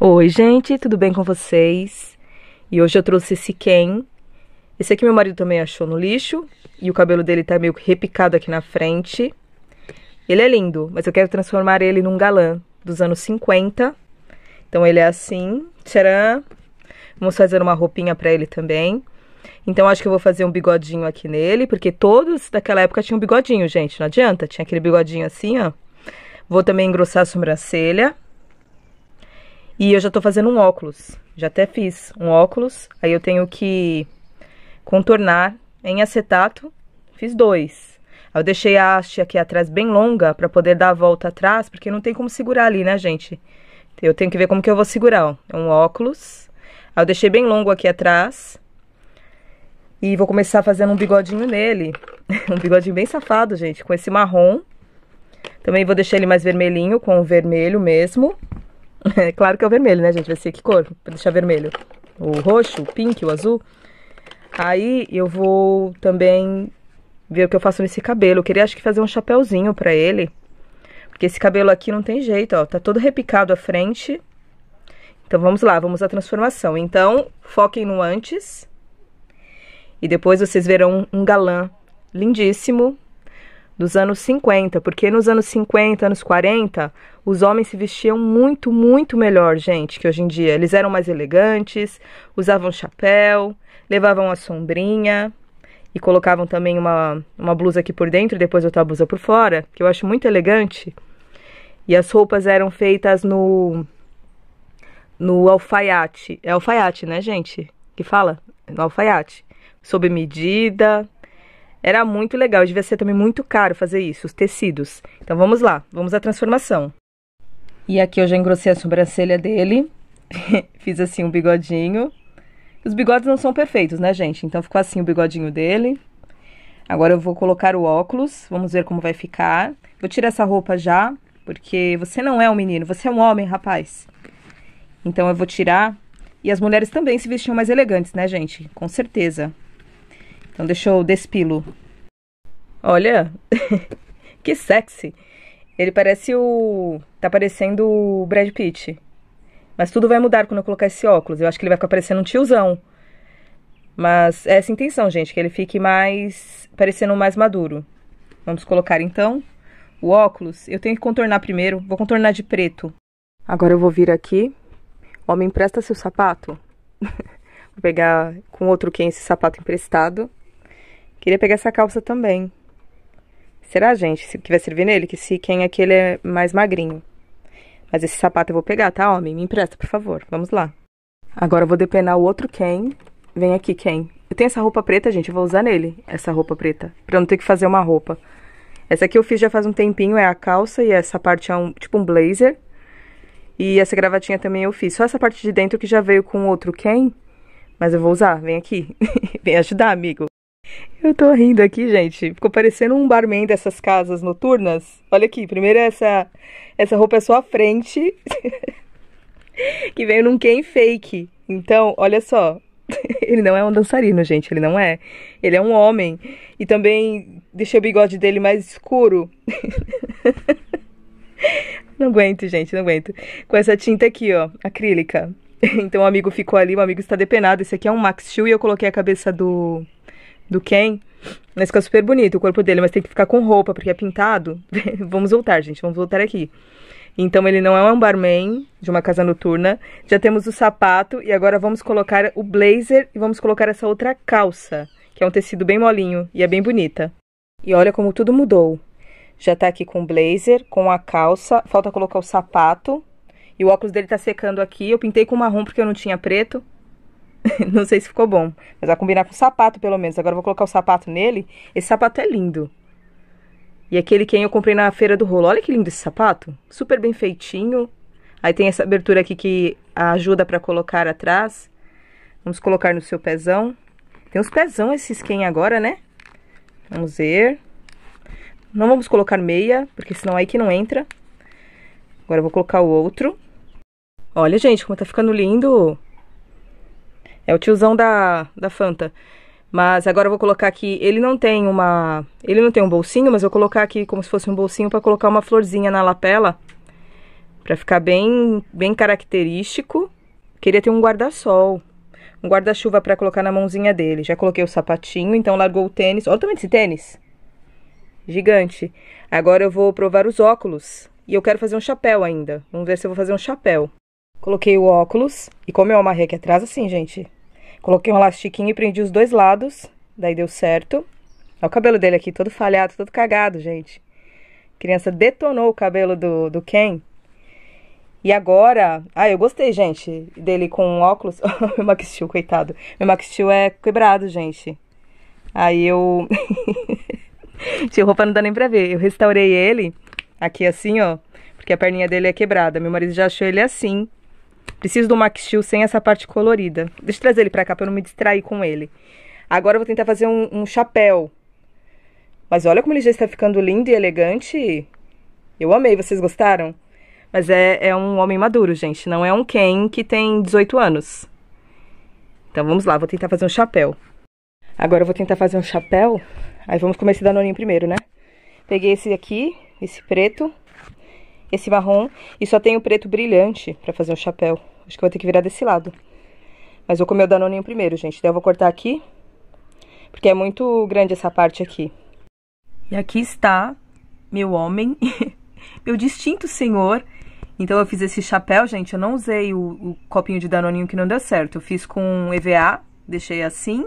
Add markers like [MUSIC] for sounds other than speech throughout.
Oi, gente, tudo bem com vocês? E hoje eu trouxe esse Ken. Esse aqui meu marido também achou no lixo. E o cabelo dele tá meio repicado aqui na frente. Ele é lindo, mas eu quero transformar ele num galã dos anos 50. Então ele é assim. Tcharam! Vamos fazer uma roupinha pra ele também. Então acho que eu vou fazer um bigodinho aqui nele, porque todos daquela época tinham bigodinho, gente. Não adianta, tinha aquele bigodinho assim, ó. Vou também engrossar a sobrancelha. E eu já tô fazendo um óculos. Já até fiz um óculos. Aí eu tenho que contornar em acetato. Fiz dois. Aí eu deixei a haste aqui atrás bem longa para poder dar a volta atrás, porque não tem como segurar ali, né, gente? Eu tenho que ver como que eu vou segurar, ó. É um óculos. Aí eu deixei bem longo aqui atrás. E vou começar fazendo um bigodinho nele. [LAUGHS] um bigodinho bem safado, gente, com esse marrom. Também vou deixar ele mais vermelhinho, com o vermelho mesmo. [LAUGHS] É claro que é o vermelho, né, gente? Vai ser que cor? Pra deixar vermelho. O roxo, o pink, o azul. Aí eu vou também ver o que eu faço nesse cabelo. Eu queria, acho que, fazer um chapéuzinho pra ele. Porque esse cabelo aqui não tem jeito, ó. Tá todo repicado à frente. Então, vamos lá, vamos à transformação. Então, foquem no antes. E depois vocês verão um galã lindíssimo, dos anos 50, porque nos anos 50, anos 40, os homens se vestiam muito, muito melhor, gente, que hoje em dia. Eles eram mais elegantes, usavam chapéu, levavam a sombrinha e colocavam também uma, uma blusa aqui por dentro e depois outra blusa por fora, que eu acho muito elegante. E as roupas eram feitas no no alfaiate. É alfaiate, né, gente? Que fala? No alfaiate. Sob medida, era muito legal, devia ser também muito caro fazer isso, os tecidos. Então vamos lá, vamos à transformação. E aqui eu já engrossei a sobrancelha dele, [LAUGHS] fiz assim um bigodinho. Os bigodes não são perfeitos, né, gente? Então ficou assim o bigodinho dele. Agora eu vou colocar o óculos, vamos ver como vai ficar. Vou tirar essa roupa já, porque você não é um menino, você é um homem, rapaz. Então eu vou tirar. E as mulheres também se vestiam mais elegantes, né, gente? Com certeza. Então deixa eu despilo. Olha, [LAUGHS] que sexy. Ele parece o... tá parecendo o Brad Pitt. Mas tudo vai mudar quando eu colocar esse óculos. Eu acho que ele vai ficar parecendo um tiozão. Mas é essa a intenção, gente, que ele fique mais... parecendo mais maduro. Vamos colocar, então, o óculos. Eu tenho que contornar primeiro. Vou contornar de preto. Agora eu vou vir aqui. Homem, empresta seu sapato. [LAUGHS] vou pegar com outro quem esse sapato emprestado. Queria pegar essa calça também. Será, gente, que vai servir nele? Que se quem aqui ele é mais magrinho. Mas esse sapato eu vou pegar, tá, homem? Me empresta, por favor. Vamos lá. Agora eu vou depenar o outro Ken. Vem aqui, Ken. Eu tenho essa roupa preta, gente. Eu vou usar nele, essa roupa preta. Pra eu não ter que fazer uma roupa. Essa aqui eu fiz já faz um tempinho. É a calça e essa parte é um, tipo um blazer. E essa gravatinha também eu fiz. Só essa parte de dentro que já veio com outro Ken. Mas eu vou usar. Vem aqui. [LAUGHS] Vem ajudar, amigo. Eu tô rindo aqui, gente. Ficou parecendo um barman dessas casas noturnas. Olha aqui, primeiro essa essa roupa é só a frente, [LAUGHS] que veio num quem fake. Então, olha só. [LAUGHS] Ele não é um dançarino, gente, ele não é. Ele é um homem. E também deixei o bigode dele mais escuro. [LAUGHS] não aguento, gente, não aguento. Com essa tinta aqui, ó, acrílica. Então o amigo ficou ali, o amigo está depenado. Esse aqui é um Max Steel e eu coloquei a cabeça do do Ken. Mas fica super bonito o corpo dele, mas tem que ficar com roupa, porque é pintado. [LAUGHS] vamos voltar, gente, vamos voltar aqui. Então ele não é um barman de uma casa noturna. Já temos o sapato e agora vamos colocar o blazer e vamos colocar essa outra calça, que é um tecido bem molinho e é bem bonita. E olha como tudo mudou. Já tá aqui com o blazer, com a calça, falta colocar o sapato. E o óculos dele tá secando aqui. Eu pintei com marrom porque eu não tinha preto. [LAUGHS] Não sei se ficou bom, mas vai combinar com o sapato, pelo menos. Agora eu vou colocar o sapato nele. Esse sapato é lindo. E aquele que eu comprei na feira do rolo. Olha que lindo esse sapato. Super bem feitinho. Aí tem essa abertura aqui que ajuda para colocar atrás. Vamos colocar no seu pezão. Tem uns pezão esses skin agora, né? Vamos ver. Não vamos colocar meia, porque senão aí que não entra. Agora eu vou colocar o outro. Olha, gente, como tá ficando lindo. É o tiozão da, da Fanta. Mas agora eu vou colocar aqui, ele não tem uma, ele não tem um bolsinho, mas eu vou colocar aqui como se fosse um bolsinho para colocar uma florzinha na lapela, para ficar bem, bem característico. Queria ter um guarda-sol, um guarda-chuva para colocar na mãozinha dele. Já coloquei o sapatinho, então largou o tênis. Olha o tamanho desse tênis. Gigante. Agora eu vou provar os óculos. E eu quero fazer um chapéu ainda. Vamos ver se eu vou fazer um chapéu. Coloquei o óculos. E como eu amarrei aqui atrás, assim, gente, Coloquei um elastiquinho e prendi os dois lados, daí deu certo. Olha o cabelo dele aqui, todo falhado, todo cagado, gente. A criança detonou o cabelo do, do Ken. E agora... Ah, eu gostei, gente, dele com óculos. [LAUGHS] Meu Max Steel, coitado. Meu Max Steel é quebrado, gente. Aí eu... [LAUGHS] Tinha roupa não dá nem pra ver. Eu restaurei ele aqui assim, ó. Porque a perninha dele é quebrada. Meu marido já achou ele assim. Preciso do Max Steel sem essa parte colorida. Deixa eu trazer ele pra cá pra eu não me distrair com ele. Agora eu vou tentar fazer um, um chapéu. Mas olha como ele já está ficando lindo e elegante. Eu amei, vocês gostaram? Mas é, é um homem maduro, gente. Não é um Ken que tem 18 anos. Então vamos lá, vou tentar fazer um chapéu. Agora eu vou tentar fazer um chapéu. Aí vamos começar esse danoninho primeiro, né? Peguei esse aqui, esse preto esse marrom e só tem o preto brilhante para fazer o chapéu. Acho que vou ter que virar desse lado. Mas vou comer o danoninho primeiro, gente. Então eu vou cortar aqui, porque é muito grande essa parte aqui. E aqui está meu homem, [LAUGHS] meu distinto senhor. Então eu fiz esse chapéu, gente. Eu não usei o, o copinho de danoninho que não deu certo. Eu fiz com EVA, deixei assim.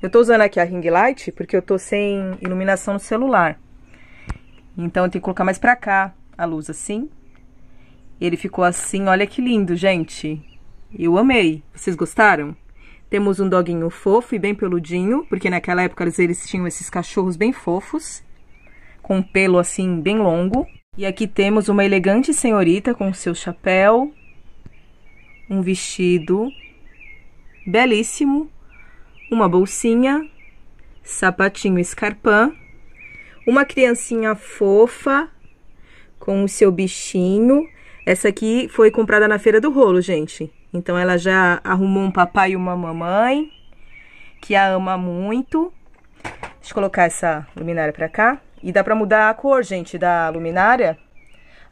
Eu tô usando aqui a ring light porque eu tô sem iluminação no celular. Então eu tenho que colocar mais pra cá, a luz assim. Ele ficou assim, olha que lindo, gente. Eu amei. Vocês gostaram? Temos um doguinho fofo e bem peludinho, porque naquela época eles tinham esses cachorros bem fofos, com um pelo assim bem longo. E aqui temos uma elegante senhorita com seu chapéu, um vestido belíssimo, uma bolsinha, sapatinho escarpão uma criancinha fofa com o seu bichinho. Essa aqui foi comprada na feira do rolo, gente. Então ela já arrumou um papai e uma mamãe que a ama muito. Deixa eu colocar essa luminária pra cá. E dá pra mudar a cor, gente, da luminária.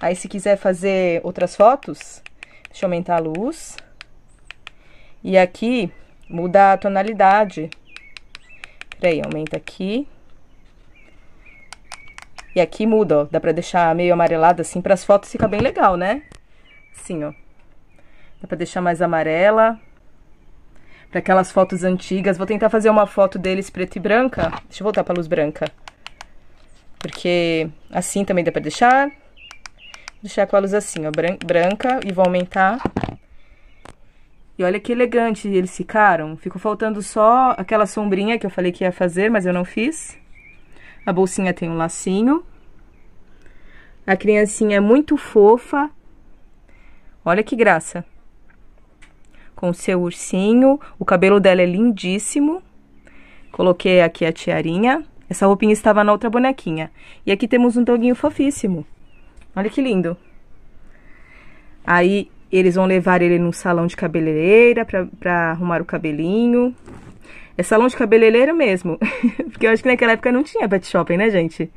Aí se quiser fazer outras fotos, deixa eu aumentar a luz. E aqui, mudar a tonalidade. Peraí, aumenta aqui. E aqui muda, ó. Dá pra deixar meio amarelada assim. Pras fotos fica bem legal, né? Assim, ó. Dá pra deixar mais amarela. Pra aquelas fotos antigas. Vou tentar fazer uma foto deles preta e branca. Deixa eu voltar pra luz branca. Porque assim também dá pra deixar. Vou deixar com a luz assim, ó. Branca. E vou aumentar. E olha que elegante eles ficaram. Ficou faltando só aquela sombrinha que eu falei que ia fazer, mas eu não fiz. A bolsinha tem um lacinho. A criancinha é muito fofa. Olha que graça. Com seu ursinho, o cabelo dela é lindíssimo. Coloquei aqui a tiarinha. Essa roupinha estava na outra bonequinha. E aqui temos um doguinho fofíssimo. Olha que lindo. Aí eles vão levar ele num salão de cabeleireira para arrumar o cabelinho. É salão de cabeleireiro mesmo. [LAUGHS] Porque eu acho que naquela época não tinha pet shopping, né, gente?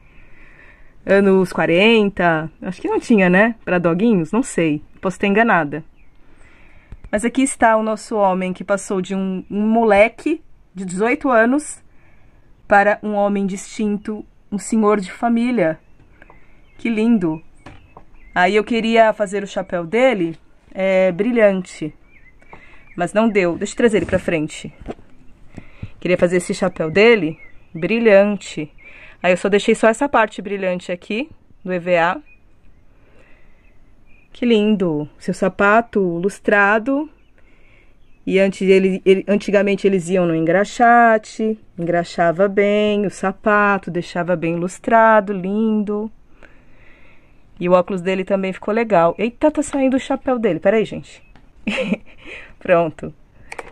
Anos 40, acho que não tinha, né? Para doguinhos, não sei. Posso ter enganada. Mas aqui está o nosso homem que passou de um, um moleque de 18 anos para um homem distinto, um senhor de família. Que lindo! Aí eu queria fazer o chapéu dele é, brilhante, mas não deu. Deixa eu trazer ele para frente. Queria fazer esse chapéu dele brilhante. Aí eu só deixei só essa parte brilhante aqui do EVA. Que lindo! Seu sapato lustrado. E antes ele, ele, antigamente eles iam no engraxate, engraxava bem o sapato, deixava bem lustrado, lindo. E o óculos dele também ficou legal. Eita, tá saindo o chapéu dele. Peraí, gente. [LAUGHS] Pronto.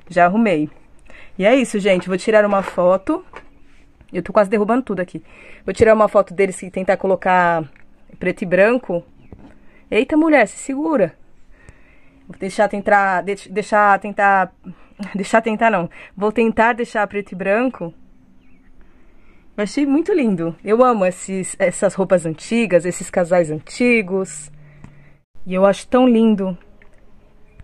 Já arrumei. E é isso, gente. Vou tirar uma foto. Eu tô quase derrubando tudo aqui. Vou tirar uma foto deles e tentar colocar preto e branco. Eita, mulher, se segura. Vou deixar tentar... deixar tentar... [LAUGHS] Deixar tentar, não. Vou tentar deixar preto e branco. Eu achei muito lindo. Eu amo esses, essas roupas antigas, esses casais antigos. E eu acho tão lindo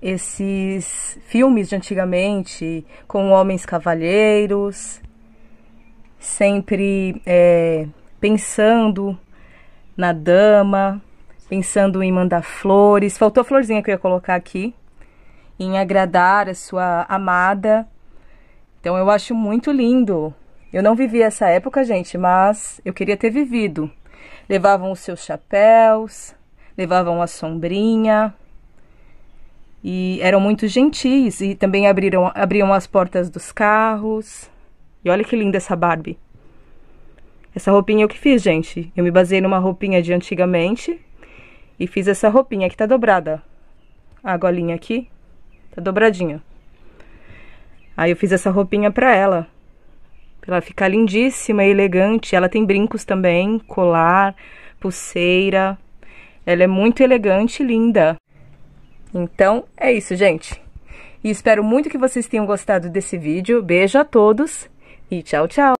esses filmes de antigamente com homens cavalheiros, sempre é, pensando na dama, pensando em mandar flores. Faltou a florzinha que eu ia colocar aqui, em agradar a sua amada. Então eu acho muito lindo. Eu não vivi essa época, gente, mas eu queria ter vivido. Levavam os seus chapéus, levavam a sombrinha e eram muito gentis e também abriram, abriam as portas dos carros. E olha que linda essa Barbie. Essa roupinha eu que fiz, gente. Eu me baseei numa roupinha de antigamente e fiz essa roupinha que tá dobrada. A golinha aqui tá dobradinha. Aí eu fiz essa roupinha pra ela. Pra ela ficar lindíssima e elegante. Ela tem brincos também, colar, pulseira. Ela é muito elegante e linda. Então é isso, gente. E espero muito que vocês tenham gostado desse vídeo. Beijo a todos e tchau, tchau!